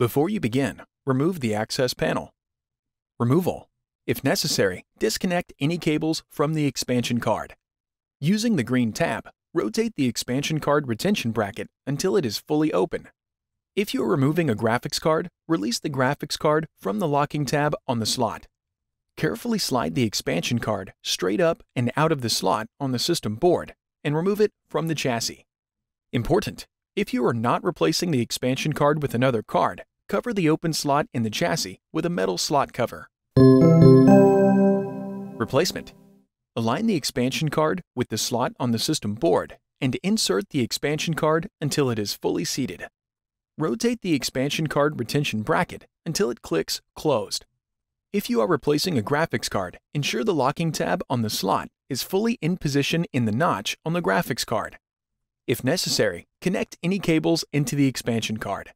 Before you begin, remove the access panel. Removal. If necessary, disconnect any cables from the expansion card. Using the green tab, rotate the expansion card retention bracket until it is fully open. If you are removing a graphics card, release the graphics card from the locking tab on the slot. Carefully slide the expansion card straight up and out of the slot on the system board and remove it from the chassis. Important! If you are not replacing the expansion card with another card, Cover the open slot in the chassis with a metal slot cover. Replacement. Align the expansion card with the slot on the system board and insert the expansion card until it is fully seated. Rotate the expansion card retention bracket until it clicks closed. If you are replacing a graphics card, ensure the locking tab on the slot is fully in position in the notch on the graphics card. If necessary, connect any cables into the expansion card.